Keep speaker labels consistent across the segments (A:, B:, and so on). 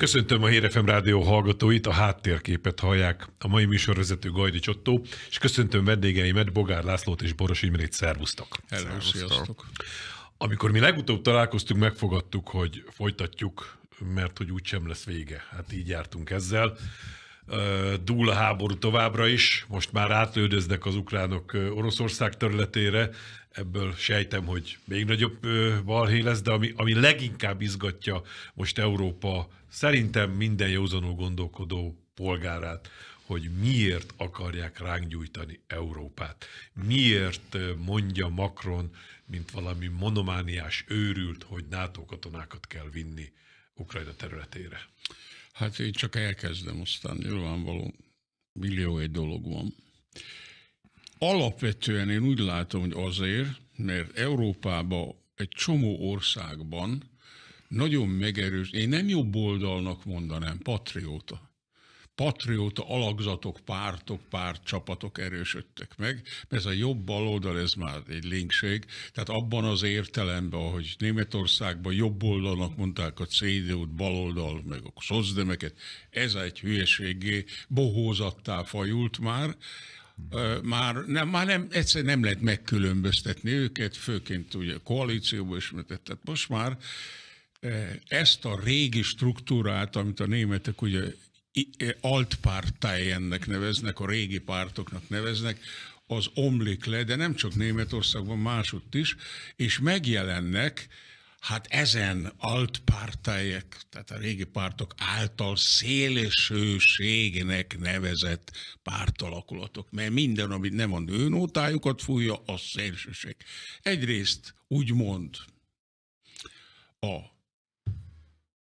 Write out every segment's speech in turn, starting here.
A: Köszöntöm a Hírefem Rádió hallgatóit, a háttérképet hallják a mai műsorvezető Gajdi Csottó, és köszöntöm vendégeimet, Bogár Lászlót és Boros Imrét, szervusztok! Hello, sziasztok! Amikor mi legutóbb találkoztunk, megfogadtuk, hogy folytatjuk, mert hogy úgysem lesz vége. Hát így jártunk ezzel. Dúl a háború továbbra is, most már átlődöznek az ukránok Oroszország területére, ebből sejtem, hogy még nagyobb balhé lesz, de ami, ami leginkább izgatja most Európa szerintem minden józanul gondolkodó polgárát, hogy miért akarják ránk gyújtani Európát. Miért mondja Macron, mint valami monomániás őrült, hogy NATO katonákat kell vinni Ukrajna területére? Hát én csak elkezdem, aztán nyilvánvaló millió egy dolog van.
B: Alapvetően én úgy látom, hogy azért, mert Európában egy csomó országban nagyon megerős, én nem jobb oldalnak mondanám, patrióta. Patrióta alakzatok, pártok, pártcsapatok erősödtek meg, mert ez a jobb baloldal, ez már egy linkség, tehát abban az értelemben, ahogy Németországban jobb oldalnak mondták a CDU-t, baloldal, meg a szozdemeket, ez egy hülyeségé, bohózattá fajult már, már nem, már nem, egyszerűen nem lehet megkülönböztetni őket, főként ugye koalícióban is, tehát most már ezt a régi struktúrát, amit a németek ugye altpártájennek neveznek, a régi pártoknak neveznek, az omlik le, de nem csak Németországban, másutt is, és megjelennek hát ezen altpártájek, tehát a régi pártok által szélsőségnek nevezett pártalakulatok, mert minden, amit nem a nőnótájukat fújja, az szélsőség. Egyrészt úgymond a,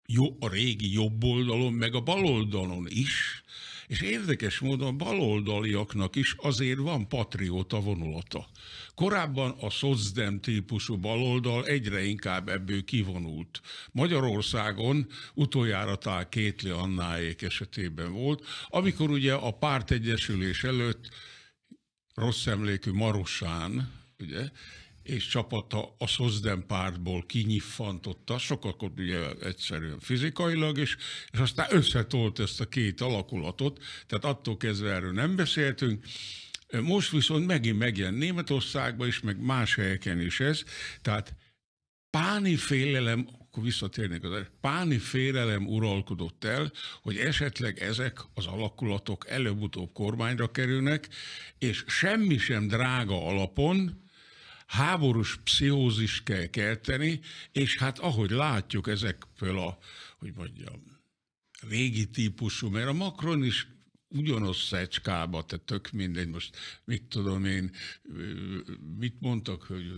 B: jó, a régi jobb oldalon, meg a bal oldalon is és érdekes módon a baloldaliaknak is azért van patrióta vonulata. Korábban a szozdem típusú baloldal egyre inkább ebből kivonult. Magyarországon utoljára talán Kétli Annáék esetében volt, amikor ugye a pártegyesülés előtt rossz emlékű Marosán, ugye, és csapata a Szozdem pártból kinyiffantotta, sokakat ugye egyszerűen fizikailag, és, és aztán összetolt ezt a két alakulatot, tehát attól kezdve erről nem beszéltünk, most viszont megint megjön németországban is, meg más helyeken is ez, tehát páni félelem, akkor visszatérnék az páni félelem uralkodott el, hogy esetleg ezek az alakulatok előbb-utóbb kormányra kerülnek, és semmi sem drága alapon, háborús pszichózis kell kelteni, és hát ahogy látjuk ezekből a, hogy mondjam, régi típusú, mert a Macron is ugyanaz szecskába, tehát tök mindegy, most mit tudom én, mit mondtak, hogy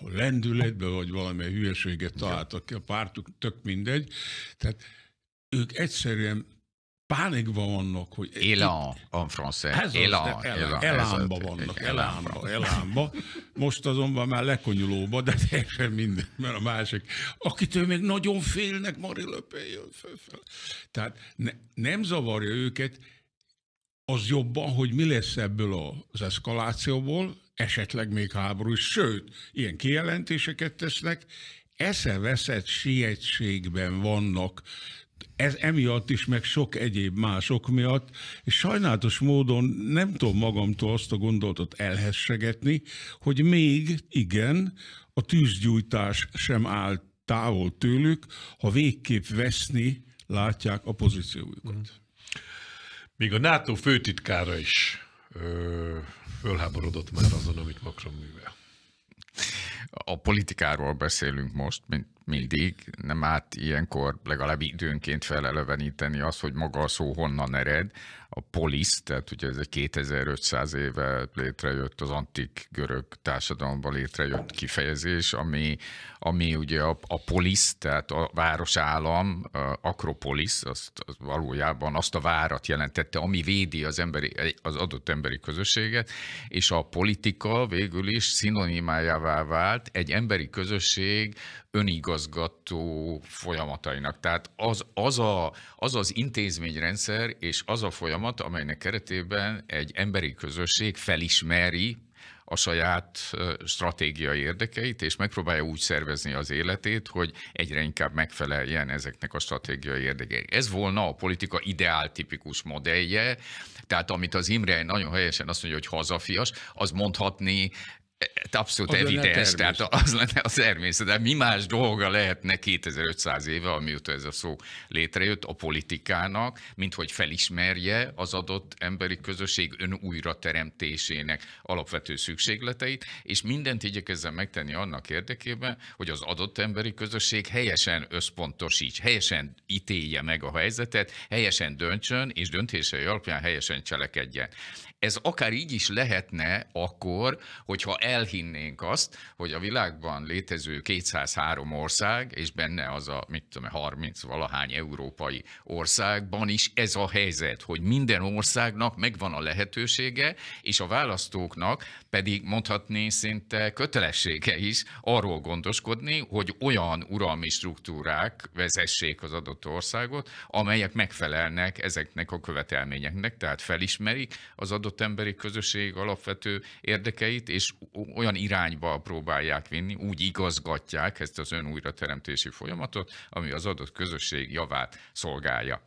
B: lendületbe vagy valami hülyeséget találtak ki a pártuk, tök mindegy. Tehát ők egyszerűen pánikban vannak, hogy... Élan,
C: en français. Ez élan, az, élan, elánba ez vannak, elánba, elánba.
B: Most azonban már lekonyulóba, de teljesen minden, mert a másik, akitől még nagyon félnek, Mari Löpén jön föl. Tehát ne, nem zavarja őket, az jobban, hogy mi lesz ebből az eszkalációból, esetleg még háború sőt, ilyen kijelentéseket tesznek, eszeveszett sietségben vannak ez emiatt is, meg sok egyéb mások miatt, és sajnálatos módon nem tudom magamtól azt a gondolatot elhessegetni, hogy még igen, a tűzgyújtás sem áll távol tőlük, ha végképp veszni
A: látják a pozíciójukat. Hmm. Még a NATO főtitkára is ö, fölháborodott már azon, amit Macron művel.
C: A politikáról beszélünk most, mint mindig, nem át ilyenkor legalább időnként feleleveníteni azt, hogy maga a szó honnan ered, a polisz, tehát ugye ez egy 2500 éve létrejött az antik görög társadalomban létrejött kifejezés, ami, ami ugye a, a polisz, tehát a városállam, akropolisz, azt, az valójában azt a várat jelentette, ami védi az, emberi, az adott emberi közösséget, és a politika végül is szinonimájává vált egy emberi közösség önigazgató folyamatainak. Tehát az az, a, az, az intézményrendszer és az a folyamat, folyamat, amelynek keretében egy emberi közösség felismeri a saját stratégiai érdekeit, és megpróbálja úgy szervezni az életét, hogy egyre inkább megfeleljen ezeknek a stratégiai érdekei. Ez volna a politika ideál tipikus modellje, tehát amit az Imre nagyon helyesen azt mondja, hogy hazafias, az mondhatni abszolút az evidens, tehát az lenne a természet. De mi más dolga lehetne 2500 éve, amióta ez a szó létrejött, a politikának, mint hogy felismerje az adott emberi közösség ön újrateremtésének alapvető szükségleteit, és mindent igyekezzen megtenni annak érdekében, hogy az adott emberi közösség helyesen összpontosíts, helyesen ítélje meg a helyzetet, helyesen döntsön, és döntései alapján helyesen cselekedjen ez akár így is lehetne akkor, hogyha elhinnénk azt, hogy a világban létező 203 ország, és benne az a, mit tudom, 30 valahány európai országban is ez a helyzet, hogy minden országnak megvan a lehetősége, és a választóknak pedig mondhatni szinte kötelessége is arról gondoskodni, hogy olyan uralmi struktúrák vezessék az adott országot, amelyek megfelelnek ezeknek a követelményeknek, tehát felismerik az adott adott emberi közösség alapvető érdekeit, és olyan irányba próbálják vinni, úgy igazgatják ezt az teremtési folyamatot, ami az adott közösség javát szolgálja.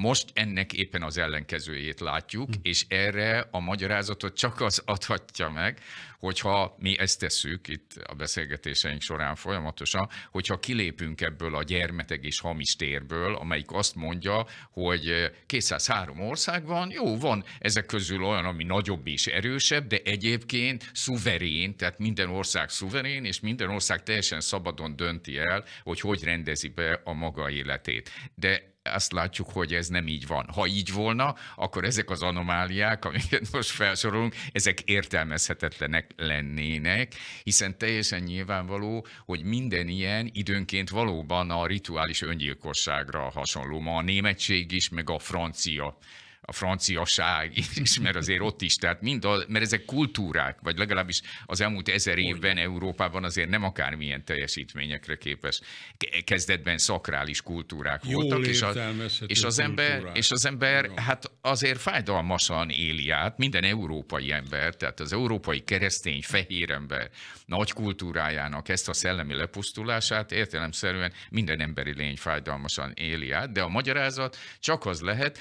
C: Most ennek éppen az ellenkezőjét látjuk, hm. és erre a magyarázatot csak az adhatja meg, hogyha mi ezt tesszük itt a beszélgetéseink során folyamatosan, hogyha kilépünk ebből a gyermeteg és hamis térből, amelyik azt mondja, hogy 203 eh, van, jó, van ezek közül olyan, ami nagyobb és erősebb, de egyébként szuverén, tehát minden ország szuverén, és minden ország teljesen szabadon dönti el, hogy hogy rendezi be a maga életét. De azt látjuk, hogy ez nem így van. Ha így volna, akkor ezek az anomáliák, amiket most felsorolunk, ezek értelmezhetetlenek lennének, hiszen teljesen nyilvánvaló, hogy minden ilyen időnként valóban a rituális öngyilkosságra hasonló. Ma a németség is, meg a francia a franciaság is, mert azért ott is, tehát mind a, mert ezek kultúrák, vagy legalábbis az elmúlt ezer évben Európában azért nem akármilyen teljesítményekre képes. Kezdetben szakrális kultúrák Jól voltak, és, a,
B: és, az ember, és
C: az ember Jó. hát azért fájdalmasan éli át, minden európai ember, tehát az európai keresztény fehér ember nagy kultúrájának ezt a szellemi lepusztulását értelemszerűen minden emberi lény fájdalmasan éli át, de a magyarázat csak az lehet,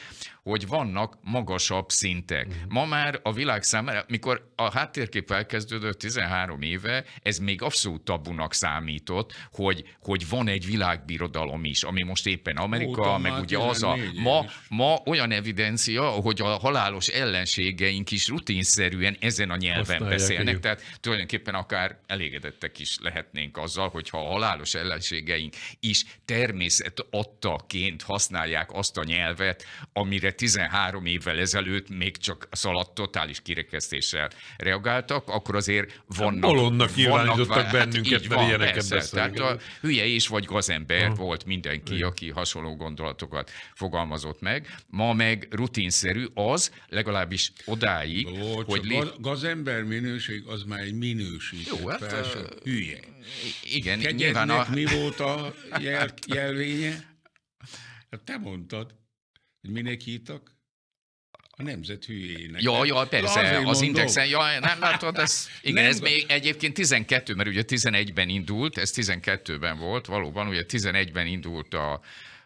C: hogy vannak magasabb szintek. Mhm. Ma már a világ számára, mikor a háttérkép elkezdődött 13 éve, ez még abszolút tabunak számított, hogy, hogy van egy világbirodalom is, ami most éppen Amerika, Ó, meg ugye az a... Ma, ma olyan evidencia, hogy a halálos ellenségeink is rutinszerűen ezen a nyelven Aztán beszélnek, tehát tulajdonképpen akár elégedettek is lehetnénk azzal, hogyha a halálos ellenségeink is természet adtaként használják azt a nyelvet, amire 13 évvel ezelőtt még csak szaladt totális kirekesztéssel reagáltak, akkor azért vannak... Bolondnak nyilvánítottak hát bennünket, hát mert van, ilyeneket persze, Tehát a hülye is vagy gazember uh-huh. volt mindenki, uh-huh. aki hasonló gondolatokat fogalmazott meg. Ma meg rutinszerű az, legalábbis odáig, Ó, hogy... Lé...
B: gazember minőség az már egy minőség. Jó, hát... Persze, a... hülye. Igen, Kegyednek nyilván a... mi volt a jel, jelvénye? Hát te mondtad hogy minek hívtak? A nemzet hülyének. Ja, ja, persze, az mondom. indexen,
C: ja, nem látod, ez, igen, nem, ez még egyébként 12, mert ugye 11-ben indult, ez 12-ben volt, valóban, ugye 11-ben indult a,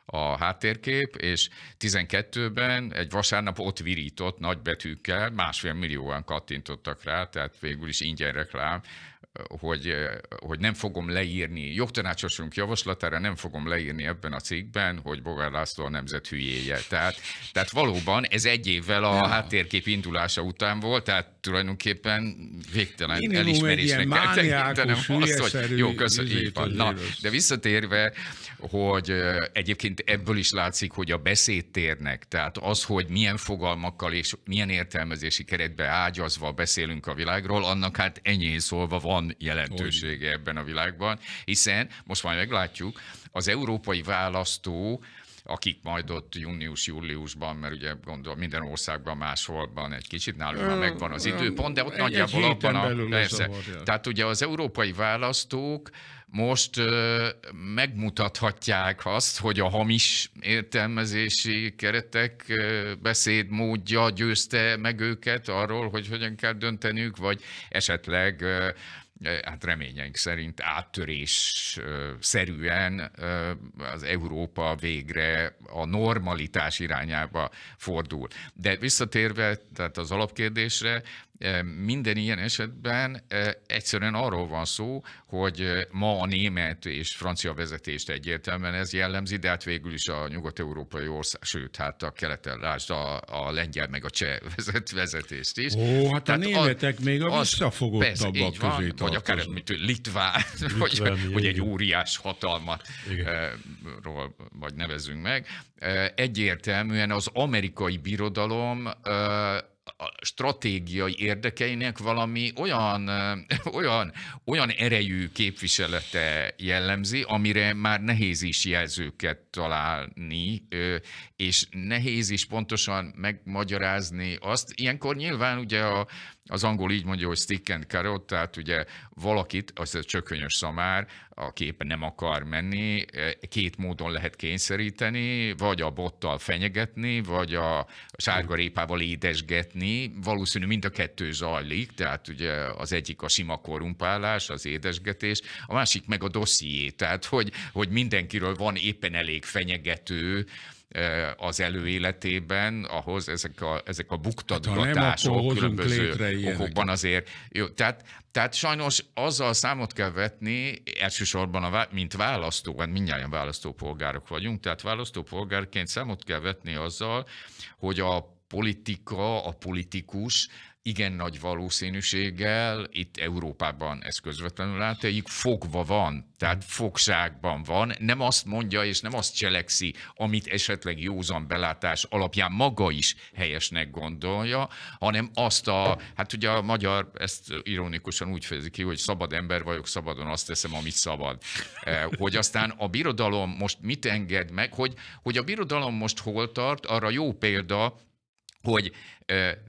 C: a háttérkép, és 12-ben egy vasárnap ott virított nagybetűkkel, másfél millióan kattintottak rá, tehát végül is ingyen reklám, hogy, eh, hogy nem fogom leírni, jogtanácsosunk javaslatára nem fogom leírni ebben a cikkben, hogy Bogár László a nemzet hülyéje. Tehát, tehát valóban ez egy évvel a ja. háttérkép indulása után volt, tehát tulajdonképpen végtelen Minimum elismerésnek kell tekintenem azt, hogy jó, köszönjük. Na, de visszatérve, hogy eh, egyébként ebből is látszik, hogy a beszédtérnek, tehát az, hogy milyen fogalmakkal és milyen értelmezési keretbe ágyazva beszélünk a világról, annak hát enyén szólva van van jelentősége ebben a világban, hiszen most majd meglátjuk, az európai választó akik majd ott június-júliusban, mert ugye gondolom minden országban van egy kicsit, nálunk már megvan az időpont, de ott egy, nagyjából egy abban a... Persze. Tehát ugye az európai választók most ö, megmutathatják azt, hogy a hamis értelmezési keretek beszédmódja győzte meg őket arról, hogy hogyan kell dönteniük, vagy esetleg ö, hát reményeink szerint áttörés szerűen az Európa végre a normalitás irányába fordul. De visszatérve tehát az alapkérdésre, minden ilyen esetben egyszerűen arról van szó, hogy ma a német és francia vezetést egyértelműen ez jellemzi, de hát végül is a nyugat-európai ország, sőt, hát a keleten, lásd a, a lengyel meg a cseh vezet, vezetést is. Ó, hát Tehát
B: a németek a, még a visszafogottabbak közé van, Vagy akár,
C: mint Litván, Litván vagy, jaj, hogy egy óriás hatalmat ról, vagy nevezünk meg. Egyértelműen az amerikai birodalom a stratégiai érdekeinek valami olyan, olyan, olyan erejű képviselete jellemzi, amire már nehéz is jelzőket találni, és nehéz is pontosan megmagyarázni azt. Ilyenkor nyilván ugye a az angol így mondja, hogy stick and carrot, tehát ugye valakit, az a csökönyös szamár, a képen nem akar menni, e, két módon lehet kényszeríteni, vagy a bottal fenyegetni, vagy a répával édesgetni. Valószínű mind a kettő zajlik, tehát ugye az egyik a sima korumpálás, az édesgetés, a másik meg a dosszié, tehát hogy, hogy mindenkiről van éppen elég fenyegető, E, az előéletében, ahhoz ezek a, ezek a buktatgatások hát, nem, különböző okokban azért. Jó, tehát, tehát sajnos azzal számot kell vetni, elsősorban, a, mint választó, mert hát mindjárt választópolgárok vagyunk, tehát választópolgárként számot kell vetni azzal, hogy a politika, a politikus igen nagy valószínűséggel, itt Európában ez közvetlenül átéljük, fogva van, tehát fogságban van, nem azt mondja és nem azt cselekszi, amit esetleg józan belátás alapján maga is helyesnek gondolja, hanem azt a, hát ugye a magyar ezt ironikusan úgy fejezi ki, hogy szabad ember vagyok, szabadon azt teszem, amit szabad. E, hogy aztán a birodalom most mit enged meg, hogy, hogy a birodalom most hol tart, arra jó példa, hogy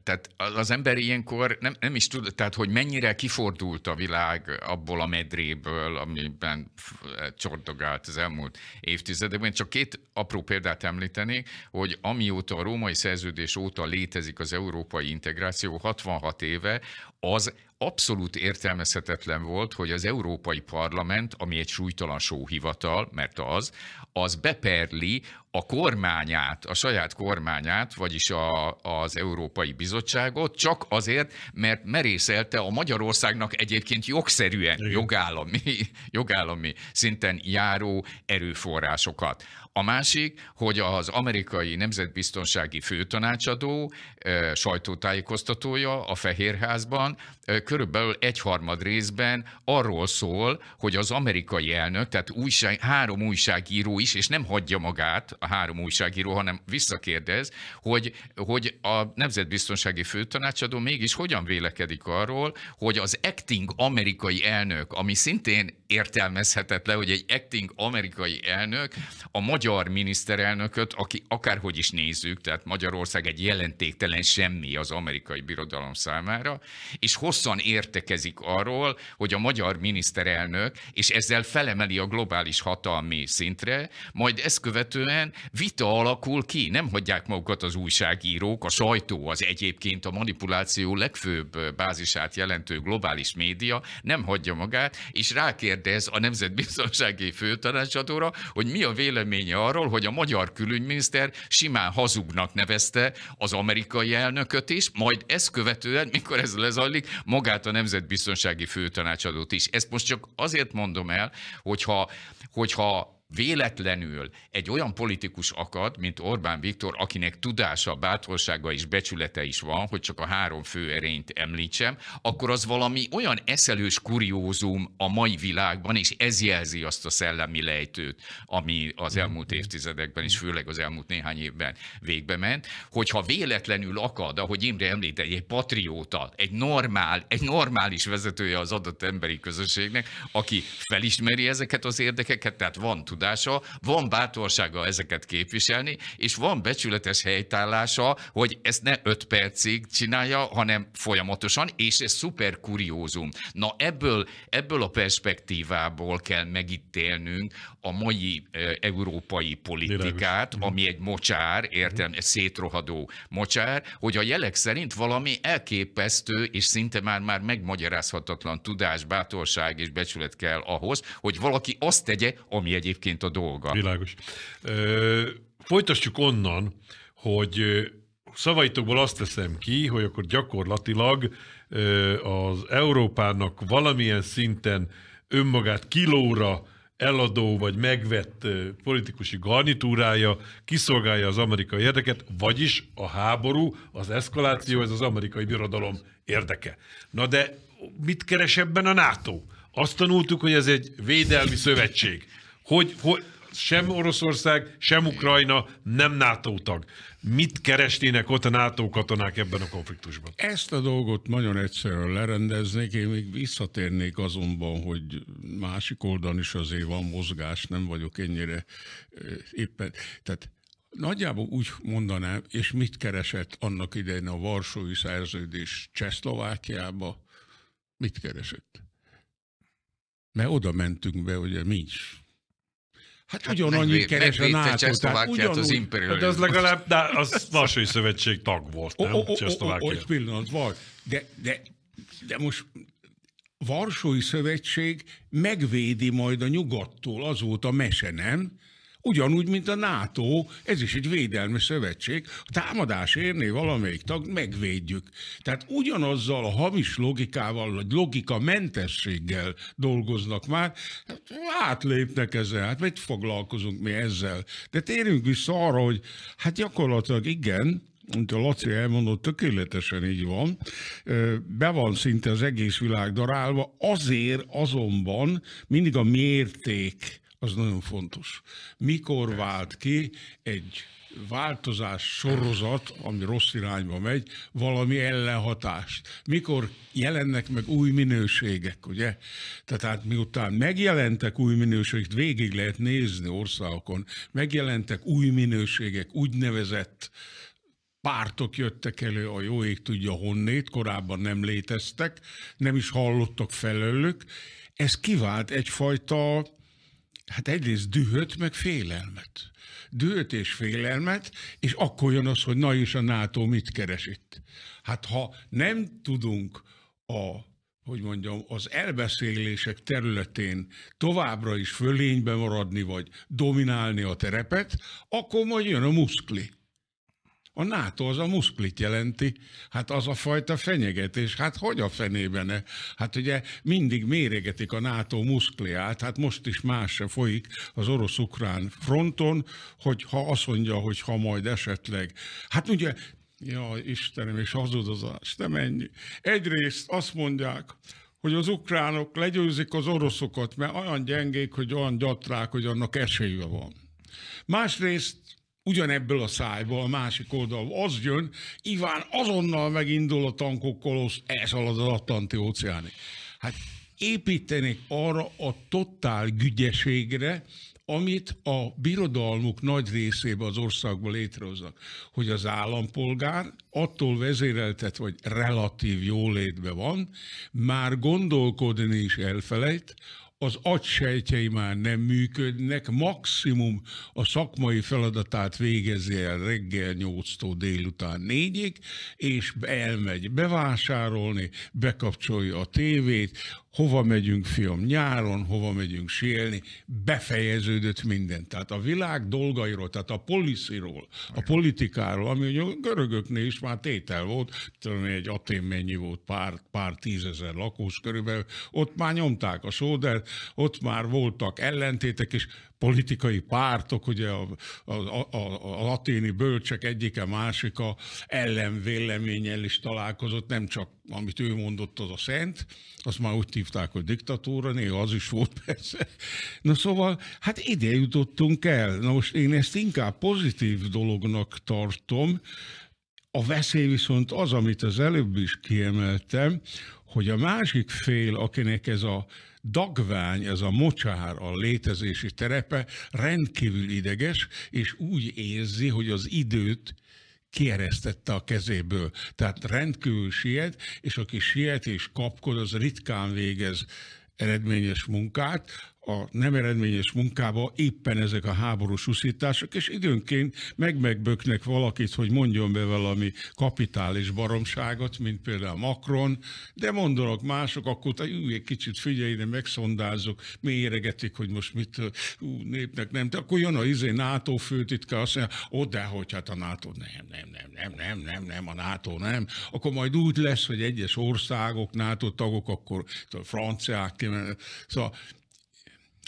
C: tehát az ember ilyenkor nem, nem is tud, tehát hogy mennyire kifordult a világ abból a medréből, amiben e, csordogált az elmúlt évtizedekben. Csak két apró példát említenék, hogy amióta a római szerződés óta létezik az európai integráció, 66 éve, az abszolút értelmezhetetlen volt, hogy az Európai Parlament, ami egy súlytalan sóhivatal, mert az, az beperli a kormányát, a saját kormányát, vagyis a, az Európai Bizottságot, csak azért, mert merészelte a Magyarországnak egyébként jogszerűen, jogállami, jogállami szinten járó erőforrásokat. A másik, hogy az amerikai nemzetbiztonsági főtanácsadó sajtótájékoztatója a Fehérházban körülbelül egyharmad részben arról szól, hogy az amerikai elnök, tehát újság, három újságíró is, és nem hagyja magát a három újságíró, hanem visszakérdez, hogy, hogy a nemzetbiztonsági főtanácsadó mégis hogyan vélekedik arról, hogy az acting amerikai elnök, ami szintén értelmezhetetlen, hogy egy acting amerikai elnök a magyar miniszterelnököt, aki akárhogy is nézzük, tehát Magyarország egy jelentéktelen semmi az amerikai birodalom számára, és hosszan értekezik arról, hogy a magyar miniszterelnök, és ezzel felemeli a globális hatalmi szintre, majd ezt követően vita alakul ki, nem hagyják magukat az újságírók, a sajtó az egyébként a manipuláció legfőbb bázisát jelentő globális média, nem hagyja magát, és rákérdezik, kérdez a Nemzetbiztonsági Főtanácsadóra, hogy mi a véleménye arról, hogy a magyar külügyminiszter simán hazugnak nevezte az amerikai elnököt is, majd ezt követően, mikor ez lezajlik, magát a Nemzetbiztonsági Főtanácsadót is. Ezt most csak azért mondom el, hogyha, hogyha véletlenül egy olyan politikus akad, mint Orbán Viktor, akinek tudása, bátorsága és becsülete is van, hogy csak a három fő erényt említsem, akkor az valami olyan eszelős kuriózum a mai világban, és ez jelzi azt a szellemi lejtőt, ami az elmúlt mm-hmm. évtizedekben, és főleg az elmúlt néhány évben végbe ment, hogyha véletlenül akad, ahogy Imre említ, egy patrióta, egy normál, egy normális vezetője az adott emberi közösségnek, aki felismeri ezeket az érdekeket, tehát van tudás tudása, van bátorsága ezeket képviselni, és van becsületes helytállása, hogy ezt ne öt percig csinálja, hanem folyamatosan, és ez szuper kuriózum. Na ebből, ebből a perspektívából kell megítélnünk a mai e, európai politikát, Világos. ami egy mocsár, értem, mhm. egy szétrohadó mocsár, hogy a jelek szerint valami elképesztő, és szinte már, már megmagyarázhatatlan tudás, bátorság és becsület kell ahhoz, hogy valaki azt tegye, ami egyébként egyébként a dolga. Világos. Ö, folytassuk
A: onnan, hogy szavaitokból azt teszem ki, hogy akkor gyakorlatilag az Európának valamilyen szinten önmagát kilóra eladó vagy megvett politikusi garnitúrája kiszolgálja az amerikai érdeket, vagyis a háború, az eszkaláció, ez az amerikai birodalom érdeke. Na de mit keres ebben a NATO? Azt tanultuk, hogy ez egy védelmi szövetség hogy, hogy sem Oroszország, sem Ukrajna nem NATO tag. Mit keresnének ott a NATO katonák ebben a konfliktusban? Ezt a dolgot
B: nagyon egyszerűen lerendeznék. Én még visszatérnék azonban, hogy másik oldalon is azért van mozgás, nem vagyok ennyire éppen. Tehát Nagyjából úgy mondanám, és mit keresett annak idején a Varsói Szerződés Csehszlovákiába, mit keresett? Mert oda mentünk be,
A: ugye mi is
B: Hát, hát ugyan annyi keres a nato tehát ugyanúgy, az imperiális. De hát az legalább
A: de az Varsói Szövetség tag volt, nem? Oh, oh, egy pillanat, vaj.
B: De, de, de most Varsói Szövetség megvédi majd a nyugattól azóta nem? Ugyanúgy, mint a NATO, ez is egy védelmi szövetség. A támadás érné valamelyik tag, megvédjük. Tehát ugyanazzal a hamis logikával, vagy logika mentességgel dolgoznak már, hát átlépnek ezzel, hát mit foglalkozunk mi ezzel. De térjünk vissza arra, hogy hát gyakorlatilag igen, mint a Laci elmondott, tökéletesen így van, be van szinte az egész világ darálva, azért azonban mindig a mérték az nagyon fontos. Mikor vált ki egy változás sorozat, ami rossz irányba megy, valami ellenhatást. Mikor jelennek meg új minőségek, ugye? Tehát miután megjelentek új minőségek, végig lehet nézni országokon, megjelentek új minőségek, úgynevezett pártok jöttek elő, a jó ég tudja honnét, korábban nem léteztek, nem is hallottak felőlük. Ez kivált egyfajta Hát egyrészt dühöt, meg félelmet. Dühöt és félelmet, és akkor jön az, hogy na is a NATO mit keres itt. Hát ha nem tudunk a hogy mondjam, az elbeszélések területén továbbra is fölénybe maradni, vagy dominálni a terepet, akkor majd jön a muszkli. A NATO az a muszklit jelenti, hát az a fajta fenyegetés, hát hogy a fenében -e? Hát ugye mindig méregetik a NATO muszkliát, hát most is más se folyik az orosz-ukrán fronton, hogy ha azt mondja, hogy ha majd esetleg. Hát ugye Ja, Istenem, és hazudozás, nem ennyi. Egyrészt azt mondják, hogy az ukránok legyőzik az oroszokat, mert olyan gyengék, hogy olyan gyatrák, hogy annak esélye van. Másrészt ugyanebből a szájból, a másik oldal az jön, Iván azonnal megindul a tankokkal, elszalad az Atlanti óceáni. Hát építenék arra a totál gügyeségre, amit a birodalmuk nagy részében az országban létrehoznak, hogy az állampolgár attól vezéreltet, vagy relatív jólétben van, már gondolkodni is elfelejt, az agysejtjei már nem működnek, maximum a szakmai feladatát végezi el reggel 8-tól délután 4-ig, és elmegy bevásárolni, bekapcsolja a tévét, hova megyünk film nyáron, hova megyünk sielni, befejeződött minden. Tehát a világ dolgairól, tehát a policyról, a politikáról, ami a görögöknél is már tétel volt, tudom egy Atén mennyi volt, pár, pár tízezer lakós körülbelül, ott már nyomták a sódert, ott már voltak ellentétek, és politikai pártok, ugye a, a, a, a laténi bölcsek egyike másika ellenvéleménnyel is találkozott, nem csak amit ő mondott, az a szent, azt már úgy hívták, hogy diktatúra, néha az is volt persze. Na szóval, hát ide jutottunk el. Na most én ezt inkább pozitív dolognak tartom, a veszély viszont az, amit az előbb is kiemeltem, hogy a másik fél, akinek ez a dagvány, ez a mocsár a létezési terepe rendkívül ideges, és úgy érzi, hogy az időt kieresztette a kezéből. Tehát rendkívül siet, és aki siet és kapkod, az ritkán végez eredményes munkát, a nem eredményes munkába éppen ezek a háborús uszítások, és időnként megmegböknek valakit, hogy mondjon be valami kapitális baromságot, mint például Macron, de mondanak mások, akkor te ülj egy kicsit figyelj, de megszondázok, méregetik, hogy most mit ú, népnek nem. De akkor jön a izé NATO főtitka, azt mondja, ó, de hogy hát a NATO nem, nem, nem, nem, nem, nem, nem, a NATO nem. Akkor majd úgy lesz, hogy egyes országok, NATO tagok, akkor a franciák, kéne. Szóval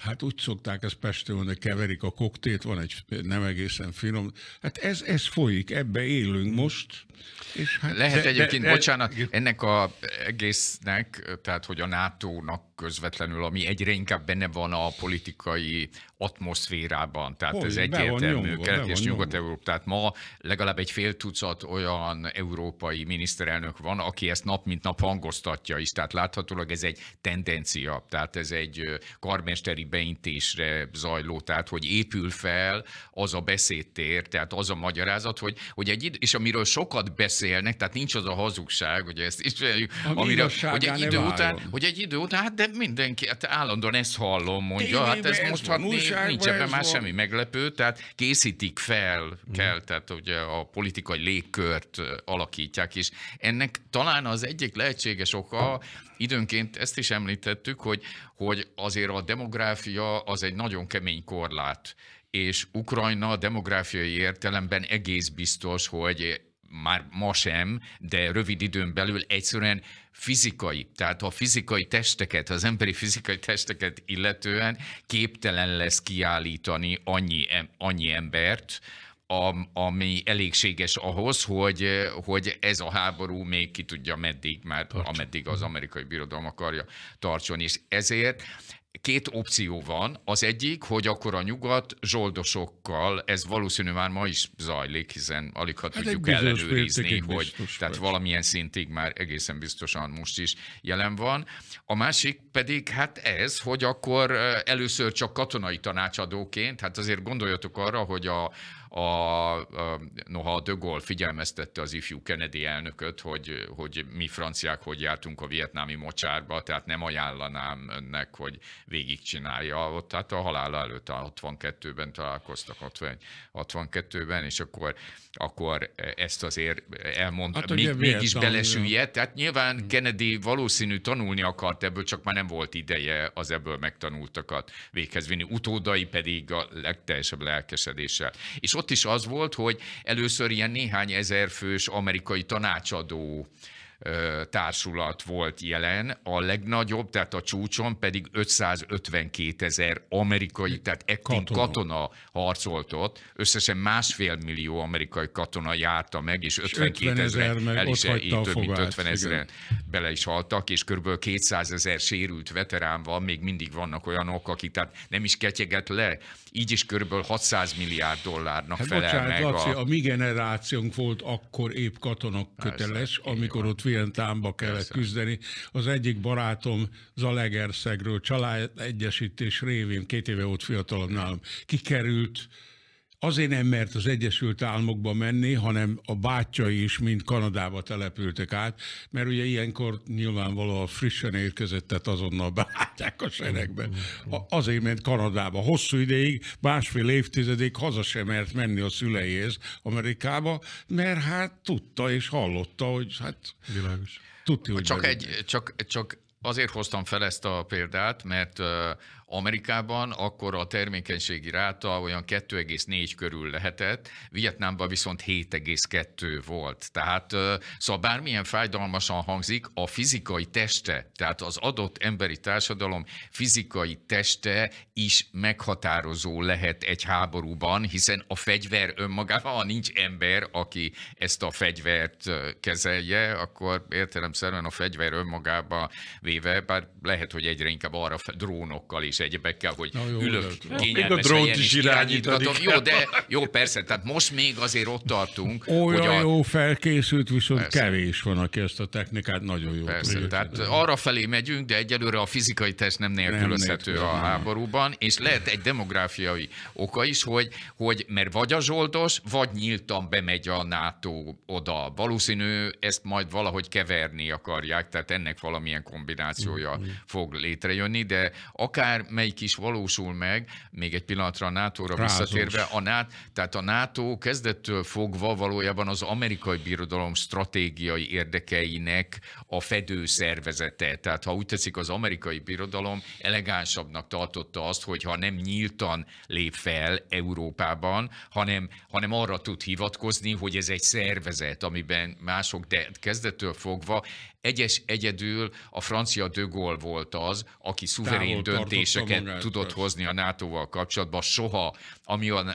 B: Hát úgy szokták ezt pestülni, keverik a koktét, van egy nem egészen finom. Hát ez, ez folyik, ebbe élünk hmm. most. És hát Lehet de, egyébként, de, de,
C: bocsánat, de, ennek a egésznek, tehát hogy a NATO-nak közvetlenül, ami egyre inkább benne van a politikai atmoszférában, tehát Hol, ez egyértelmű Kelet- és Nyugat-Európa. Tehát ma legalább egy fél tucat olyan európai miniszterelnök van, aki ezt nap mint nap hangoztatja is, tehát láthatólag ez egy tendencia, tehát ez egy karmesteri beintésre zajló, tehát hogy épül fel az a beszédtér, tehát az a magyarázat, hogy, hogy egy idő, és amiről sokat beszélnek, tehát nincs az a hazugság, hogy ezt is Ami amire, hogy egy idő után, hogy egy idő után, hát de mindenki, hát állandóan ezt hallom, mondja, hát ez most hát újság. Nincs ebben már semmi meglepő, tehát készítik fel, mhm. kell, tehát ugye a politikai légkört alakítják, és ennek talán az egyik lehetséges oka, időnként ezt is említettük, hogy, hogy azért a demográfia az egy nagyon kemény korlát, és Ukrajna demográfiai értelemben egész biztos, hogy már ma sem, de rövid időn belül egyszerűen fizikai, tehát a fizikai testeket, az emberi fizikai testeket illetően képtelen lesz kiállítani annyi, annyi embert, ami elégséges ahhoz, hogy, hogy ez a háború még ki tudja meddig, mert ameddig az amerikai birodalom akarja tartson. És ezért két opció van. Az egyik, hogy akkor a nyugat zsoldosokkal, ez valószínű már ma is zajlik, hiszen alig ha hát tudjuk ellenőrizni, hogy tehát vagy. valamilyen szintig már egészen biztosan most is jelen van. A másik pedig hát ez, hogy akkor először csak katonai tanácsadóként, hát azért gondoljatok arra, hogy a, a, a, noha a De Gaulle figyelmeztette az ifjú Kennedy elnököt, hogy, hogy mi franciák hogy jártunk a vietnámi mocsárba, tehát nem ajánlanám önnek, hogy végigcsinálja ott, hát a halála előtt a 62-ben találkoztak, 62-ben, és akkor akkor e, ezt azért elmond, hát, még, mégis belesüllyed. Tehát nyilván hm. Kennedy valószínű tanulni akart ebből, csak már nem volt ideje az ebből megtanultakat véghez vinni. Utódai pedig a legteljesebb lelkesedéssel. És ott is az volt, hogy először ilyen néhány fős amerikai tanácsadó társulat volt jelen, a legnagyobb, tehát a csúcson pedig 552 ezer amerikai, tehát ekkor katona. katona harcolt ott, összesen másfél millió amerikai katona járta meg, és 52 ezer el is el, több mint 50 ezeren bele is haltak, és kb. 200 ezer sérült veterán van, még mindig vannak olyanok, akik tehát nem is ketyeget le, így is kb. 600 milliárd dollárnak hát felel bocsánat, meg. Laci, a... a
B: mi generációnk volt akkor épp katonak köteles, amikor ott klientámba kellett Persze. küzdeni. Az egyik barátom Zalegerszegről család egyesítés révén, két éve volt fiatalabb nálam, kikerült Azért nem mert az Egyesült Államokba menni, hanem a bátyai is mind Kanadába települtek át, mert ugye ilyenkor nyilvánvalóan frissen érkezett, tehát azonnal beállták a seregbe. Azért ment Kanadába. Hosszú ideig, másfél évtizedig haza sem mert menni a szüleihez Amerikába, mert hát tudta és hallotta, hogy hát... Világos. Tudti, hogy csak, egy,
C: csak, csak azért hoztam fel ezt a példát, mert Amerikában akkor a termékenységi ráta olyan 2,4 körül lehetett, Vietnámban viszont 7,2 volt. Tehát szóval bármilyen fájdalmasan hangzik, a fizikai teste, tehát az adott emberi társadalom fizikai teste is meghatározó lehet egy háborúban, hiszen a fegyver önmagában, ha nincs ember, aki ezt a fegyvert kezelje, akkor értelemszerűen a fegyver önmagában véve, bár lehet, hogy egyre inkább arra drónokkal is egyebekkel, hogy Na, jó, ülök de. a ilyen is irányítgatom. Jó, de jó, persze, tehát most még azért ott tartunk. Olyan hogy a... jó
B: felkészült, viszont persze. kevés van, aki ezt a technikát nagyon jó Persze, tudja. tehát
C: arra felé megyünk, de egyelőre a fizikai test nem nélkülözhető nem, a háborúban, és lehet egy demográfiai oka is, hogy, hogy mert vagy a zsoldos, vagy nyíltan bemegy a NATO oda. Valószínű, ezt majd valahogy keverni akarják, tehát ennek valamilyen kombinációja mm-hmm. fog létrejönni, de akár melyik is valósul meg, még egy pillanatra a NATO-ra Rázos. visszatérve, a NATO, tehát a NATO kezdettől fogva valójában az amerikai birodalom stratégiai érdekeinek a fedőszervezete. Tehát ha úgy tetszik, az amerikai birodalom elegánsabbnak tartotta azt, hogyha nem nyíltan lép fel Európában, hanem, hanem arra tud hivatkozni, hogy ez egy szervezet, amiben mások, de kezdettől fogva egyes egyedül a francia de Gaulle volt az, aki szuverén Távol döntéseket tudott persze. hozni a NATO-val kapcsolatban. Soha, amióta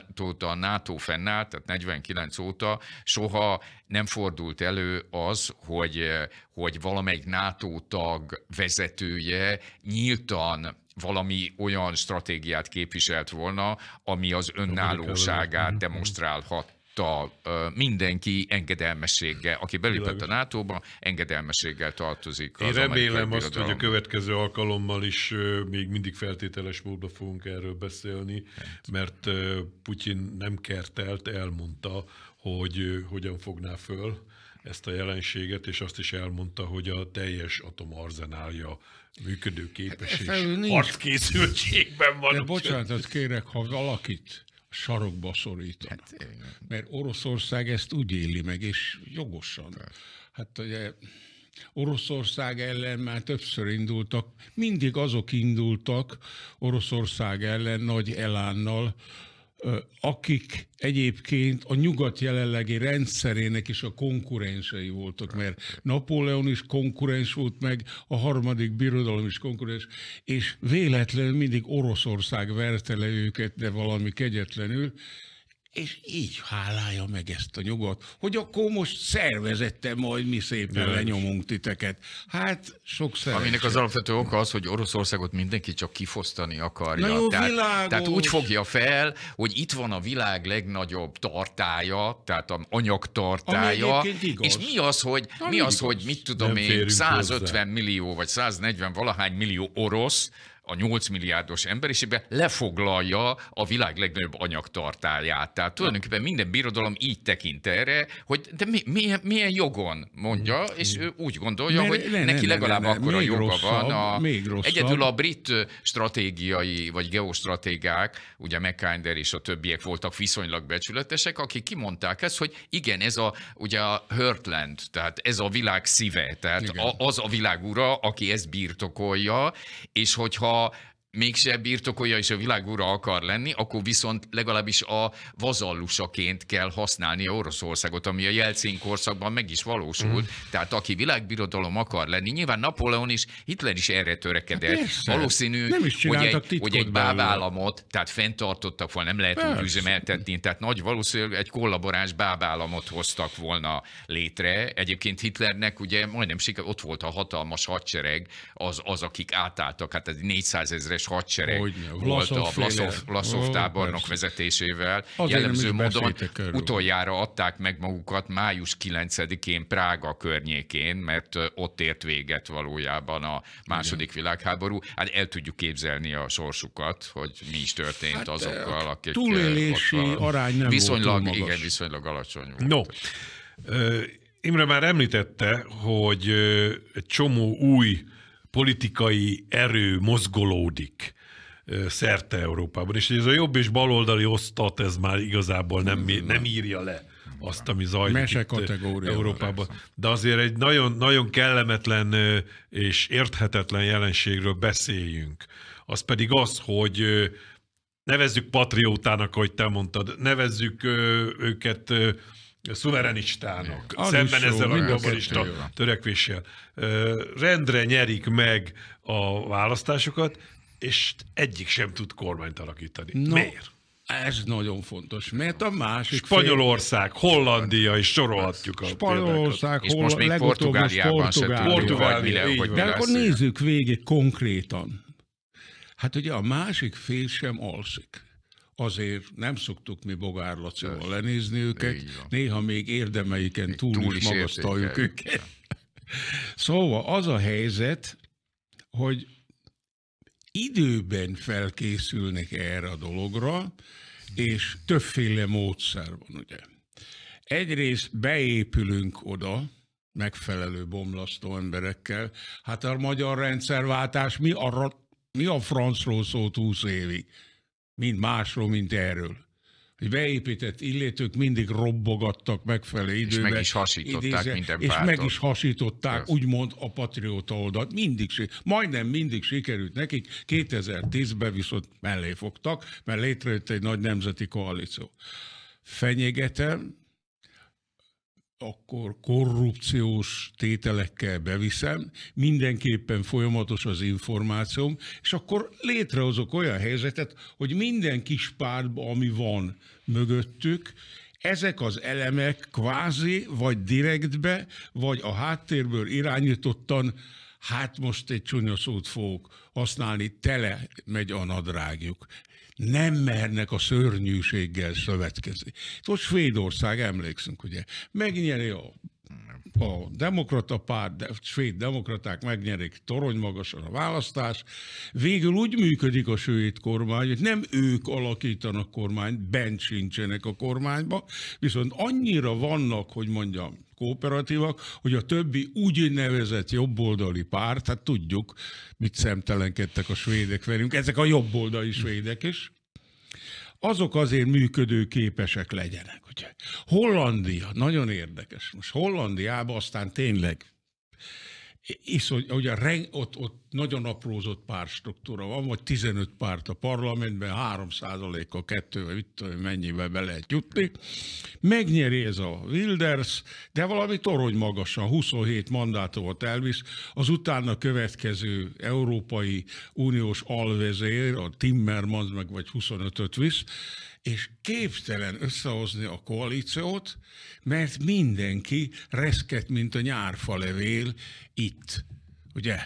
C: a NATO fennállt, tehát 49 óta, soha nem fordult elő az, hogy, eh, hogy valamelyik NATO tag vezetője nyíltan valami olyan stratégiát képviselt volna, ami az önállóságát mhm. demonstrálhat tartotta mindenki engedelmességgel, aki belépett a NATO-ba, engedelmességgel tartozik. Én remélem azt, hogy a
A: következő alkalommal is még mindig feltételes módon fogunk erről beszélni, hát. mert Putyin nem kertelt, elmondta, hogy hogyan fogná föl ezt a jelenséget, és azt is elmondta, hogy a teljes atomarzenálja működőképes hát, e és harckészültségben van. De bocsánatot
B: kérek, ha valakit sarokba szorítanak. Hát, Mert Oroszország ezt úgy éli meg, és jogosan. Hát ugye Oroszország ellen már többször indultak, mindig azok indultak Oroszország ellen nagy elánnal, akik egyébként a nyugat jelenlegi rendszerének is a konkurensei voltak, mert Napóleon is konkurens volt, meg a harmadik birodalom is konkurens, és véletlenül mindig Oroszország verte le őket, de valami kegyetlenül, és így hálálja meg ezt a nyugat, hogy akkor most szervezette majd mi szépen Jövős. lenyomunk titeket. Hát sok szerencsét. Aminek az
C: alapvető oka az, hogy Oroszországot mindenki csak kifosztani akarja. Na jó, tehát, tehát úgy fogja fel, hogy itt van a világ legnagyobb tartája, tehát a anyagtartája. És mi az, hogy, mi az, igaz. hogy mit tudom Nem én, 150 hozzá. millió vagy 140 valahány millió orosz, a 8 milliárdos emberiségbe lefoglalja a világ legnagyobb anyagtartáját. Tehát tulajdonképpen minden birodalom így tekint erre, hogy de mi, milyen, milyen jogon mondja, és ő úgy gondolja, hogy neki legalább akkor a joga van. A, még Egyedül a brit stratégiai vagy geostratégák, ugye McKinder és a többiek voltak viszonylag becsületesek, akik kimondták ezt, hogy igen, ez a ugye a Hurtland, tehát ez a világ szíve, tehát igen. a, az a világ ura, aki ezt birtokolja, és hogyha all mégse birtokolja és a világ akar lenni, akkor viszont legalábbis a vazallusaként kell használni Oroszországot, ami a Jelcén korszakban meg is valósult. Mm. Tehát aki világbirodalom akar lenni, nyilván Napóleon is, Hitler is erre törekedett. Hát Valószínű, nem is hogy egy, hogy egy bábállamot, tehát fenntartottak volna, nem lehet Persze. úgy üzemeltetni, tehát nagy valószínűleg egy kollaboráns bábállamot hoztak volna létre. Egyébként Hitlernek ugye majdnem siker, ott volt a hatalmas hadsereg, az, az akik átálltak, hát ez 400 ezer fegyveres hadsereg Hogyne, volt a Vlaszov, tábornok persze. vezetésével. Az Jellemző módon utoljára adták meg magukat május 9-én Prága környékén, mert ott ért véget valójában a második Igen. világháború. Hát el tudjuk képzelni a sorsukat, hogy mi is történt hát azokkal, akik túlélési arány nem viszonylag, volt igen, viszonylag alacsony
A: volt. No. Imre már említette, hogy egy csomó új politikai erő mozgolódik szerte Európában. És ez a jobb és baloldali osztat, ez már igazából nem, nem írja le azt, ami zajlik Mese itt Európában. De azért egy nagyon, nagyon kellemetlen és érthetetlen jelenségről beszéljünk. Az pedig az, hogy nevezzük patriótának, ahogy te mondtad, nevezzük őket szuverenistának, Igen. szemben ezzel a globalista törekvéssel. Rendre nyerik meg a választásokat, és egyik sem tud kormányt alakítani. No. Miért? Ez nagyon fontos, mert a másik Spanyolország, fél... Hollandia, és sorolhatjuk a Spanyolország, és most még Portugáliában Portugália. Portugália, hogy, hogy De akkor
B: nézzük végig konkrétan. Hát ugye a másik fél sem alszik azért nem szoktuk mi Bogár Lacival lenézni őket, néha még érdemeiken túl, túl is, is magasztaljuk őket. Szóval az a helyzet, hogy időben felkészülnek erre a dologra, és többféle módszer van, ugye. Egyrészt beépülünk oda, megfelelő bomlasztó emberekkel. Hát a magyar rendszerváltás, mi, arra, mi a francról szólt 20 évig? mind másról, mint erről. Hogy beépített illétők mindig robbogattak megfelelő időben. És meg is hasították idézve, minden pártot. És meg is hasították, Ez. úgymond a patrióta oldalt. Mindig, majdnem mindig sikerült nekik. 2010-ben viszont mellé fogtak, mert létrejött egy nagy nemzeti koalíció. Fenyegetem, akkor korrupciós tételekkel beviszem, mindenképpen folyamatos az információm, és akkor létrehozok olyan helyzetet, hogy minden kis pártban, ami van mögöttük, ezek az elemek kvázi, vagy direktbe, vagy a háttérből irányítottan, hát most egy csúnya szót fogok használni, tele megy a nadrágjuk nem mernek a szörnyűséggel szövetkezni. Ott Svédország, emlékszünk, ugye, megnyeri a a demokrata párt, de, svéd demokraták megnyerik torony magasan a választás. Végül úgy működik a svéd kormány, hogy nem ők alakítanak kormányt, bent sincsenek a kormányba, viszont annyira vannak, hogy mondjam, kooperatívak, hogy a többi úgynevezett jobboldali párt, hát tudjuk, mit szemtelenkedtek a svédek velünk, ezek a jobboldali svédek is, azok azért működőképesek legyenek. Ugye. Hollandia, nagyon érdekes. Most Hollandiában aztán tényleg iszony, ugye reng, ott, ott nagyon aprózott pártstruktúra van, vagy 15 párt a parlamentben, 3 a kettő, vagy itt mennyibe be lehet jutni. Megnyeri ez a Wilders, de valami torony magasan, 27 mandátumot elvisz, az utána következő Európai Uniós alvezér, a Timmermans meg vagy 25-öt visz, és képtelen összehozni a koalíciót, mert mindenki reszket, mint a nyárfa levél itt. Ugye?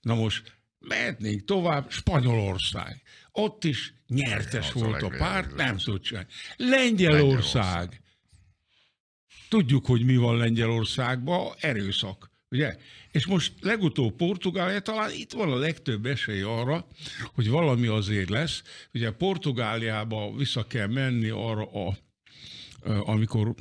B: Na most mehetnénk tovább, Spanyolország. Ott is nyertes az volt a, a párt, nem tud Lengyelország. Lengyelország. Tudjuk, hogy mi van Lengyelországban, erőszak. Ugye? És most legutóbb Portugália talán itt van a legtöbb esély arra, hogy valami azért lesz. Ugye Portugáliába vissza kell menni arra, a, amikor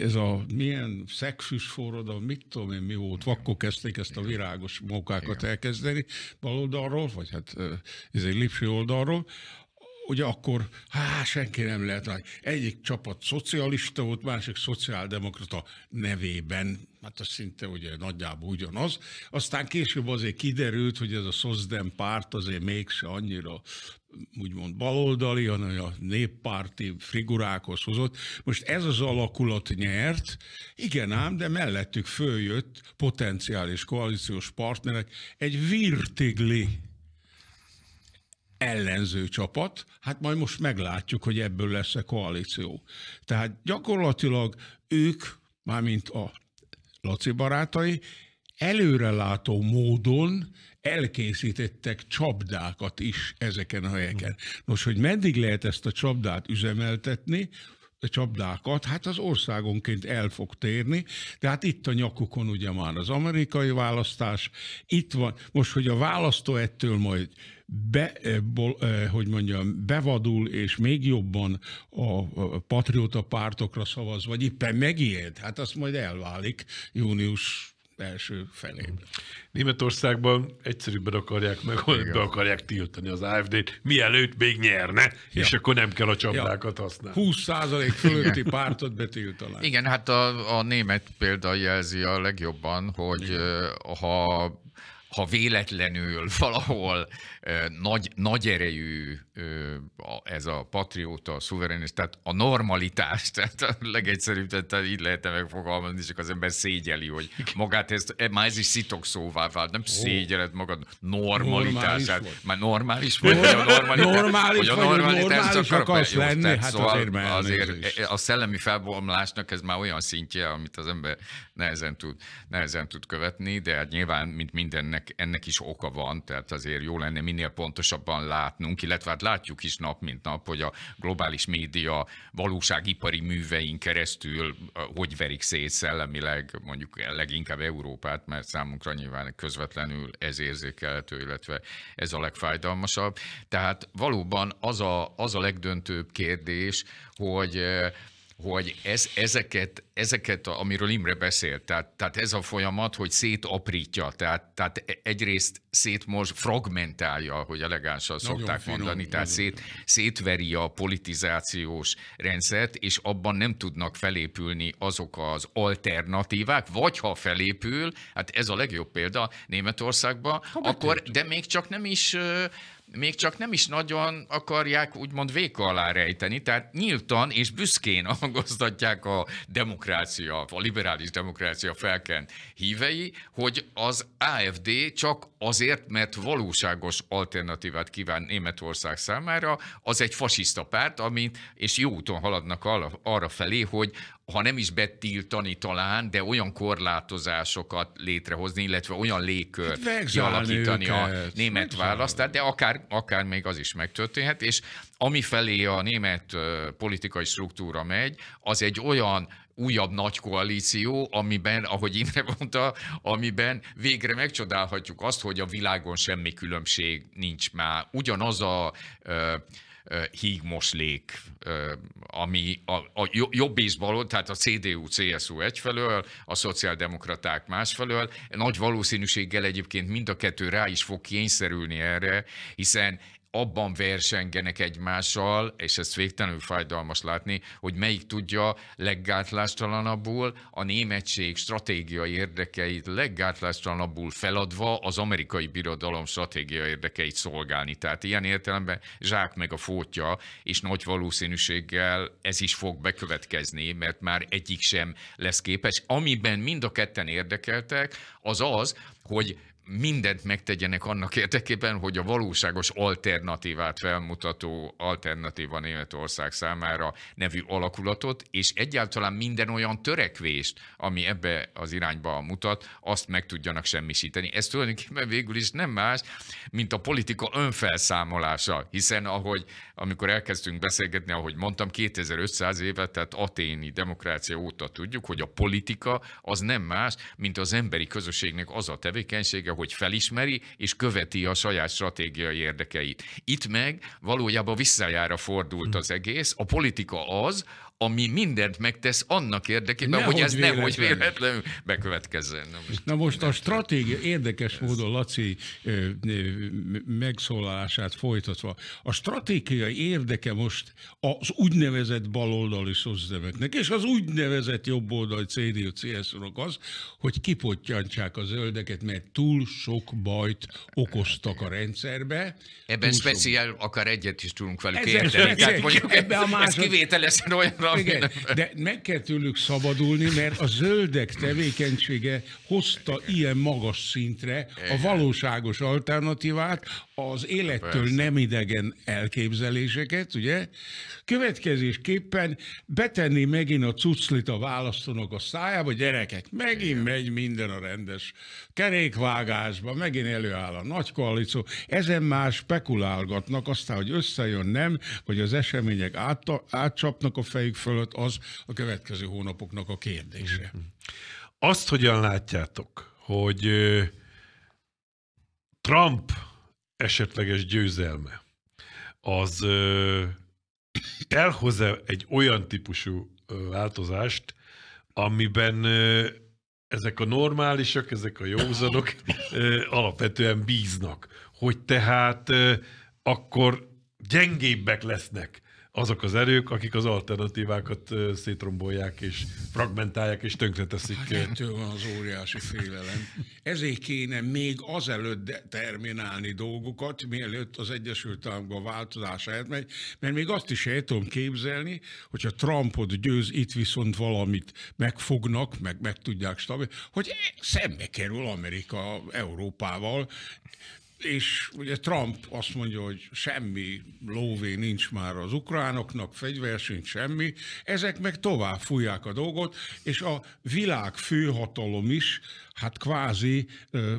B: ez a milyen szexus forradalom, mit tudom én, mi volt, vakkok kezdték ezt a virágos mókákat elkezdeni baloldalról, vagy hát ez egy lipsi oldalról, ugye akkor há, senki nem lehet nagy. Egyik csapat szocialista volt, másik szociáldemokrata nevében, hát az szinte ugye nagyjából ugyanaz. Aztán később azért kiderült, hogy ez a Szozdem párt azért mégse annyira úgymond baloldali, hanem a néppárti figurákhoz hozott. Most ez az alakulat nyert, igen ám, de mellettük följött potenciális koalíciós partnerek egy virtigli ellenző csapat, hát majd most meglátjuk, hogy ebből lesz-e koalíció. Tehát gyakorlatilag ők, mármint a Laci barátai, előrelátó módon elkészítettek csapdákat is ezeken a helyeken. Nos, hogy meddig lehet ezt a csapdát üzemeltetni, csapdákat, hát az országonként el fog térni, hát itt a nyakukon ugye már az amerikai választás, itt van, most, hogy a választó ettől majd be, eh, eh, hogy mondjam, bevadul, és még jobban a patrióta pártokra szavaz, vagy éppen megijed, hát azt majd elválik június első fenébe. Hmm.
A: Németországban egyszerűbben akarják meg, be akarják tiltani az AFD-t, mielőtt még nyerne,
C: ja. és akkor nem kell a csapdákat
A: ja. használni.
B: 20% fölötti Igen. pártot
A: betiltanak.
C: Igen, hát a, a német példa jelzi a legjobban, hogy Igen. ha ha véletlenül valahol nagy, nagy erejű ez a patrióta, a szuverenis, tehát a normalitás, tehát a legegyszerűbb, tehát így lehetne megfogalmazni, csak az ember szégyeli, hogy magát ezt, e, már ez is szitok szóvá vált, nem oh. szégyeled magad normalitását, már normális vagy, hogy a normalitás, normális hogy a normalitás vagy, akarsz jó, lenni, tehát, hát szóval azért, azért e, a szellemi felbomlásnak ez már olyan szintje, amit az ember nehezen tud, nehezen tud követni, de hát nyilván, mint mindennek, ennek is oka van, tehát azért jó lenne minden minél pontosabban látnunk, illetve hát látjuk is nap mint nap, hogy a globális média valóságipari művein keresztül hogy verik szét szellemileg mondjuk leginkább Európát, mert számunkra nyilván közvetlenül ez érzékelhető, illetve ez a legfájdalmasabb. Tehát valóban az a, az a legdöntőbb kérdés, hogy hogy ez, ezeket, ezeket, amiről Imre beszélt, tehát, tehát ez a folyamat, hogy szétaprítja, tehát, tehát e, egyrészt szétmos, fragmentálja, hogy elegánsan szokták finom, mondani, tehát szét, szétveri a politizációs rendszert, és abban nem tudnak felépülni azok az alternatívák, vagy ha felépül, hát ez a legjobb példa Németországban, akkor, de még csak nem is még csak nem is nagyon akarják úgymond véka alá rejteni, tehát nyíltan és büszkén hangoztatják a demokrácia, a liberális demokrácia felkent hívei, hogy az AFD csak azért, mert valóságos alternatívát kíván Németország számára, az egy fasiszta párt, ami, és jó úton haladnak arra felé, hogy ha nem is betiltani talán, de olyan korlátozásokat létrehozni, illetve olyan légkört hát kialakítani őket. a német választát, de akár, akár még az is megtörténhet, és ami felé a német politikai struktúra megy, az egy olyan újabb nagy koalíció, amiben, ahogy Imre mondta, amiben végre megcsodálhatjuk azt, hogy a világon semmi különbség nincs már. Ugyanaz a hígmoslék, ami a, a jobb és bal, tehát a CDU-CSU egyfelől, a szociáldemokraták másfelől, nagy valószínűséggel egyébként mind a kettő rá is fog kényszerülni erre, hiszen abban versengenek egymással, és ezt végtelenül fájdalmas látni, hogy melyik tudja leggátlástalanabbul a németség stratégiai érdekeit leggátlástalanabbul feladva az amerikai birodalom stratégiai érdekeit szolgálni. Tehát ilyen értelemben zsák meg a fótja, és nagy valószínűséggel ez is fog bekövetkezni, mert már egyik sem lesz képes. Amiben mind a ketten érdekeltek, az az, hogy mindent megtegyenek annak érdekében, hogy a valóságos alternatívát felmutató alternatíva Németország számára nevű alakulatot, és egyáltalán minden olyan törekvést, ami ebbe az irányba mutat, azt meg tudjanak semmisíteni. Ez tulajdonképpen végül is nem más, mint a politika önfelszámolása, hiszen ahogy, amikor elkezdtünk beszélgetni, ahogy mondtam, 2500 éve, tehát aténi demokrácia óta tudjuk, hogy a politika az nem más, mint az emberi közösségnek az a tevékenysége, hogy felismeri, és követi a saját stratégiai érdekeit. Itt meg valójában visszajára fordult hm. az egész. A politika az, ami mindent megtesz annak érdekében, nehogy hogy ez véletlenül. nehogy véletlenül bekövetkezzen. Na most, Na most a
B: stratégia, érdekes ez. módon Laci megszólalását folytatva, a stratégiai érdeke most az úgynevezett baloldali szozdemeknek, és az úgynevezett jobboldali cdu csu az, hogy kipottyantsák a zöldeket, mert túl sok bajt okoztak a rendszerbe. Ebben speciál,
C: sok... akár egyet is tudunk velük érteni. ez, ez, ez, ez, ez, ez kivételesen olyan igen,
B: de meg kell tőlük szabadulni, mert a zöldek tevékenysége hozta ilyen magas szintre a valóságos alternatívát, az élettől Persze. nem idegen elképzeléseket, ugye? Következésképpen betenni megint a cuclit a választónak a szájába, gyerekek, megint igen. megy minden a rendes kerékvágásba, megint előáll a nagy koalíció. Ezen már spekulálgatnak, aztán, hogy összejön nem, hogy az események átta, átcsapnak a fejük fölött, az a következő hónapoknak a
A: kérdése. Mm-hmm. Azt hogyan látjátok, hogy Trump esetleges győzelme az elhoz egy olyan típusú változást, amiben ezek a normálisak, ezek a józanok alapvetően bíznak, hogy tehát akkor gyengébbek lesznek azok az erők, akik az alternatívákat szétrombolják és fragmentálják és tönkreteszik. Hát ettől
B: van az óriási félelem. Ezért kéne még azelőtt terminálni dolgokat, mielőtt az Egyesült Államokban változás elmegy, mert még azt is el tudom képzelni, hogyha Trumpot győz, itt viszont valamit megfognak, meg meg tudják stabilizálni, hogy szembe kerül Amerika Európával, és ugye Trump azt mondja, hogy semmi lóvé nincs már az ukránoknak, fegyver sincs semmi, ezek meg tovább fújják a dolgot, és a világ főhatalom is hát kvázi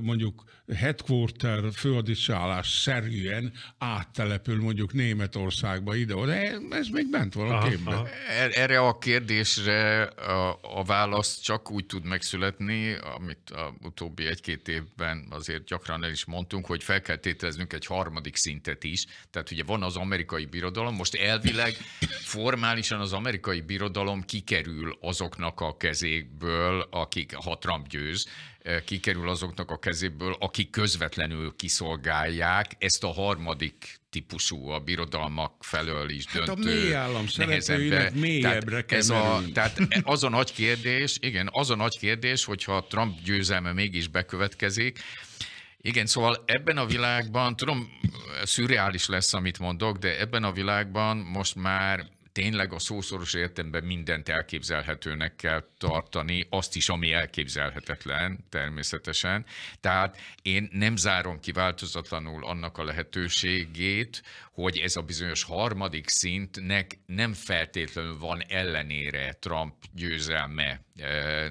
B: mondjuk headquarter főadicsálás szerűen áttelepül mondjuk Németországba ide-oda. Ez még bent van a képben.
C: Er-, erre a kérdésre a, a válasz csak úgy tud megszületni, amit a utóbbi egy-két évben azért gyakran el is mondtunk, hogy fel kell tételeznünk egy harmadik szintet is. Tehát ugye van az amerikai birodalom, most elvileg formálisan az amerikai birodalom kikerül azoknak a kezékből, akik, ha Trump győz, kikerül azoknak a kezéből, akik közvetlenül kiszolgálják ezt a harmadik típusú, a birodalmak felől is döntő. Hát a mély állam mélyebbre tehát, ez a, tehát az a nagy kérdés, igen, az a nagy kérdés, hogyha a Trump győzelme mégis bekövetkezik, igen, szóval ebben a világban, tudom, szürreális lesz, amit mondok, de ebben a világban most már tényleg a szószoros értelemben mindent elképzelhetőnek kell tartani, azt is, ami elképzelhetetlen természetesen. Tehát én nem zárom ki változatlanul annak a lehetőségét, hogy ez a bizonyos harmadik szintnek nem feltétlenül van ellenére Trump győzelme. E,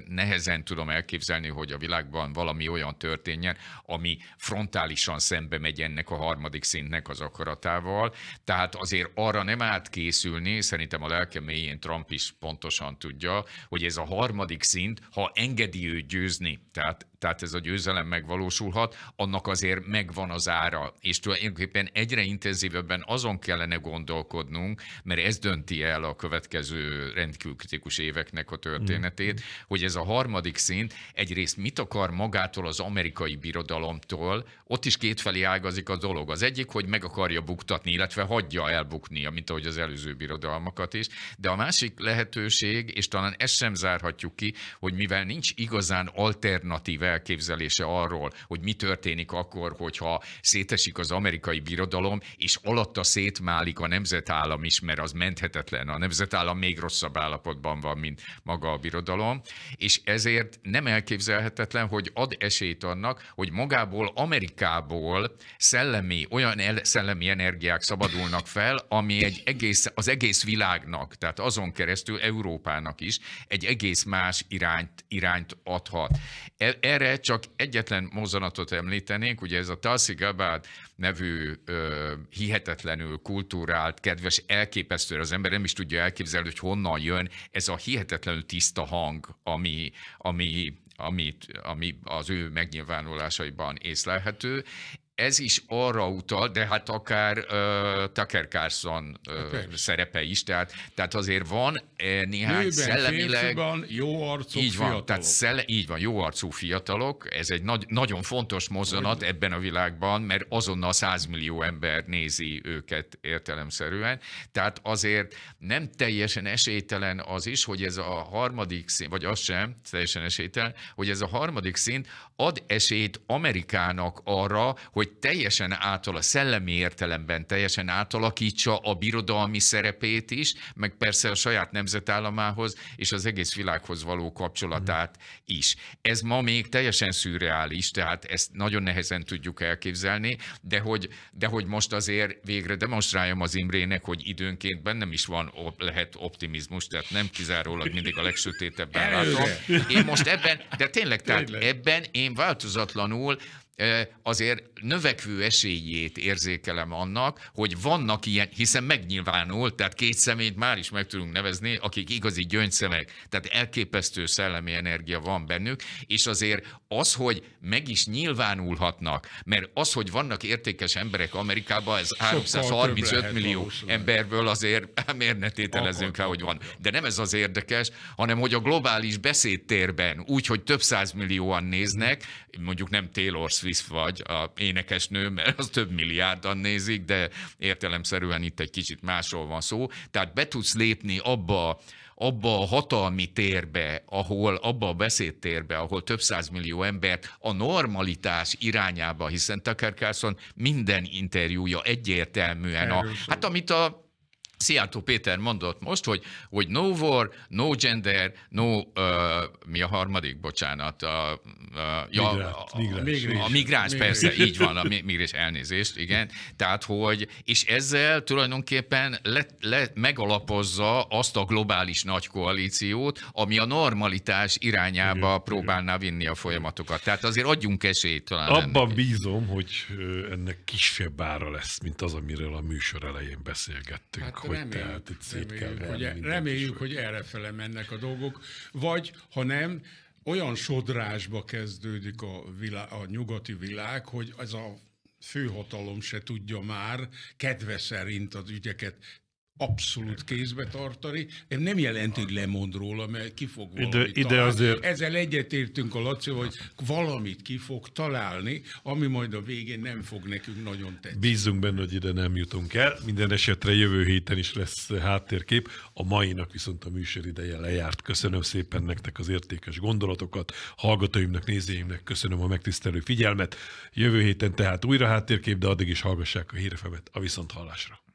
C: nehezen tudom elképzelni, hogy a világban valami olyan történjen, ami frontálisan szembe megy ennek a harmadik szintnek az akaratával. Tehát azért arra nem átkészülni, szerintem a lelke mélyén Trump is pontosan tudja, hogy ez a harmadik szint, ha engedi őt győzni, tehát tehát ez a győzelem megvalósulhat, annak azért megvan az ára. És tulajdonképpen egyre intenzívebben azon kellene gondolkodnunk, mert ez dönti el a következő rendkívül kritikus éveknek a történetét, mm. hogy ez a harmadik szint egyrészt mit akar magától az amerikai birodalomtól, ott is kétfelé ágazik a dolog. Az egyik, hogy meg akarja buktatni, illetve hagyja elbukni, mint ahogy az előző birodalmakat is, de a másik lehetőség, és talán ezt sem zárhatjuk ki, hogy mivel nincs igazán alternatív elképzelése arról, hogy mi történik akkor, hogyha szétesik az amerikai birodalom, és alatta szétmálik a nemzetállam is, mert az menthetetlen. A nemzetállam még rosszabb állapotban van, mint maga a birodalom, és ezért nem elképzelhetetlen, hogy ad esélyt annak, hogy magából Amerikából szellemi, olyan el, szellemi energiák szabadulnak fel, ami egy egész, az egész világnak, tehát azon keresztül Európának is egy egész más irányt, irányt adhat. E-, erre csak egyetlen mozzanatot említenénk, ugye ez a Talsi Gabbard nevű ö, hihetetlenül kultúrált, kedves, elképesztő, az ember nem is tudja elképzelni, hogy honnan jön ez a hihetetlenül tiszta hang, ami, ami amit, ami az ő megnyilvánulásaiban észlelhető ez is arra utal, de hát akár uh, Tucker Carlson uh, szerepe is, tehát, tehát azért van eh, néhány Nőben, szellemileg...
B: jó arcú így van, fiatalok.
C: Tehát szelle, így van, jó arcú fiatalok, ez egy nagy, nagyon fontos mozzanat Olyan. ebben a világban, mert azonnal 100 millió ember nézi őket értelemszerűen, tehát azért nem teljesen esélytelen az is, hogy ez a harmadik szín, vagy az sem teljesen esélytelen, hogy ez a harmadik szint ad esélyt Amerikának arra, hogy hogy teljesen átol a szellemi értelemben, teljesen átalakítsa a birodalmi szerepét is, meg persze a saját nemzetállamához és az egész világhoz való kapcsolatát is. Ez ma még teljesen szürreális, tehát ezt nagyon nehezen tudjuk elképzelni, de hogy, de hogy most azért végre demonstráljam az Imrének, hogy időnként bennem is van, lehet optimizmus, tehát nem kizárólag mindig a legsötétebben látom. Én most ebben, de tényleg, tehát ebben én változatlanul azért növekvő esélyét érzékelem annak, hogy vannak ilyen, hiszen megnyilvánult, tehát két szemét már is meg tudunk nevezni, akik igazi gyöngyszemek, tehát elképesztő szellemi energia van bennük, és azért az, hogy meg is nyilvánulhatnak, mert az, hogy vannak értékes emberek Amerikában, ez 335 millió emberből azért miért ne tételezünk rá, hogy van. De nem ez az érdekes, hanem hogy a globális beszédtérben, úgy, hogy több százmillióan millióan néznek, mondjuk nem Taylor Swift, Swiss vagy a énekesnő, mert az több milliárdan nézik, de értelemszerűen itt egy kicsit másról van szó. Tehát be tudsz lépni abba, abba a hatalmi térbe, ahol, abba a beszédtérbe, ahol több millió embert a normalitás irányába, hiszen Tucker Carlson minden interjúja egyértelműen, a, hát amit a Sziátó Péter mondott most, hogy, hogy no war, no gender, no, uh, mi a harmadik, bocsánat, a, uh, ja, migrát, a, migrás, a, migráns, a migráns, persze, így van, a migráns elnézést, igen. Tehát, hogy, és ezzel tulajdonképpen le, le, megalapozza azt a globális nagy koalíciót, ami a normalitás irányába igen, próbálná igen. vinni a folyamatokat. Tehát azért adjunk esélyt talán. Abban
A: bízom, hogy ennek kisebb ára lesz, mint az, amiről a műsor elején beszélgettünk. Hát, hogy tehát itt szét kell hogy, e-
B: Reméljük, hogy errefele mennek a dolgok, vagy ha nem, olyan sodrásba kezdődik a, vilá, a nyugati világ, hogy ez a főhatalom se tudja már kedve szerint az ügyeket abszolút kézbe tartani. Én nem hogy lemond róla, mert ki fog valamit ide, ide azért... Ezzel egyetértünk a Laci, hogy valamit ki fog találni, ami majd a végén nem fog nekünk nagyon tetszeni.
A: Bízzunk benne, hogy ide nem jutunk el. Minden esetre jövő héten is lesz háttérkép. A mainak viszont a műsor ideje lejárt. Köszönöm szépen nektek az értékes gondolatokat. Hallgatóimnak, nézőimnek köszönöm a megtisztelő figyelmet. Jövő héten tehát újra háttérkép, de addig is hallgassák a hírfemet a viszonthallásra.